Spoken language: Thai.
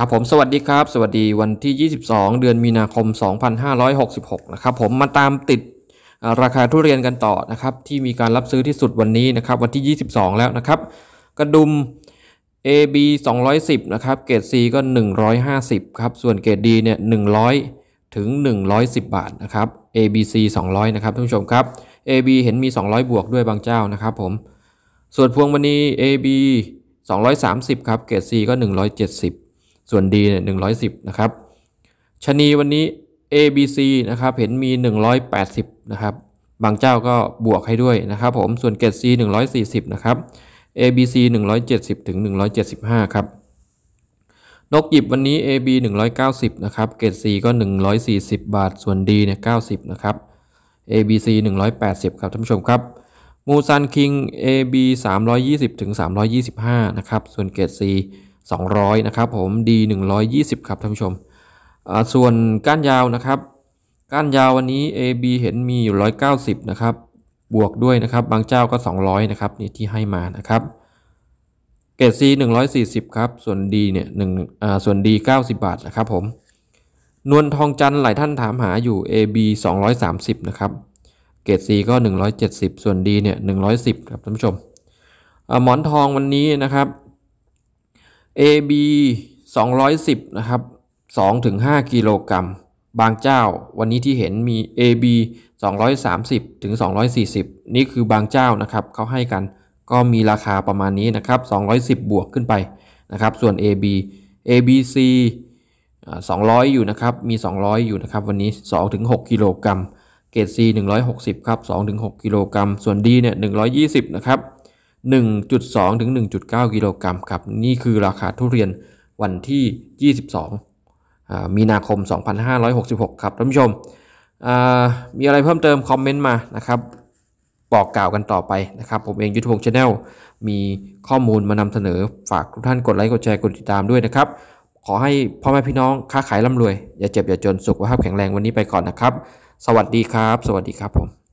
ครับผม สวัสดีครับ สวัสดีวันที่ 22 เดือนมีนาคม 2566 นะครับ ผมมาตามติดราคาทุเรียนกันต่อนะครับ ที่มีการรับซื้อที่สุดวันนี้นะครับวันที่ 22 แล้วนะครับกระดุม AB 210 นะครับเกรด C ก็ 150ครับส่วนเกรด D เนี่ย100 ถึง 110 บาทนะครับ ABC 200 นะครับท่านผู้ชมครับ AB เห็นมี 200บวกด้วยบางเจ้านะครับผมส่วนพวงมณี AB 230 ครับ เกรด C ก็ 170ส่วน D เนี่ย110นะครับชนีวันนี้ A B C นะครับ เห็นมี 180 นะครับ บางเจ้าก็บวกให้ด้วยนะครับ ผม ส่วนเกรด C 140 นะครับ A B C 170 ถึง 175 ครับ นกหยิบวันนี้ A B 190 นะครับ เกรด C ก็ 140 บาท ส่วน D เนี่ย 90 นะครับ A B C 180 ครับท่านผู้ชมครับ มูซันคิง A B 320 ถึง 325 นะครับ ส่วนเกรด C 200นะครับผม D 120 ครับท่านผู้ชม ส่วนก้านยาวนะครับ ก้านยาววันนี้ AB เห็นมีอยู่ 190 นะครับ บวกด้วยนะครับ บางเจ้าก็ 200 นะครับ นี่ที่ให้มานะครับ เกรด C 140 ครับ ส่วน D เนี่ยหนึ่งส่วน D 90บาทนะครับผมนวลทองจันทร์หลายท่านถามหาอยู่ AB 230 นะครับ เกรด C ก็ 170 ส่วน D เนี่ย110ครับท่านผู้ชมหมอนทองวันนี้นะครับ AB 210 นะครับ 2-5กิโลกรัม บางเจ้า วันนี้ที่เห็นมี AB 230ถึง240 นี่คือบางเจ้านะครับ เขาให้กัน ก็มีราคาประมาณนี้นะครับ210 บวกขึ้นไปนะครับ ส่วน AB ABC 200 อยู่นะครับ มี 200 อยู่นะครับ วันนี้ 2-6กิโลกรัมเกรด C 160ครับ2-6กิโลกรัม ส่วน D เนี่ย120 นะครับ1.2 ถึง 1.9 กิโลกรัมครับ นี่คือราคาทุเรียนวันที่ 22 มีนาคม 2566 ครับท่านผู้ชมมีอะไรเพิ่มเติม คอมเมนต์มานะครับบอกกล่าวกันต่อไปนะครับ ผมเองยุทธพงศ์ชาแนลมีข้อมูลมานำเสนอฝากทุกท่านกดไลค์กดแชร์ กดติดตามด้วยนะครับ ขอให้พ่อแม่พี่น้องค้าขายร่ำรวย อย่าเจ็บอย่าจนสุขภาพแข็งแรงวันนี้ไปก่อนนะครับสวัสดีครับ สวัสดีครับผม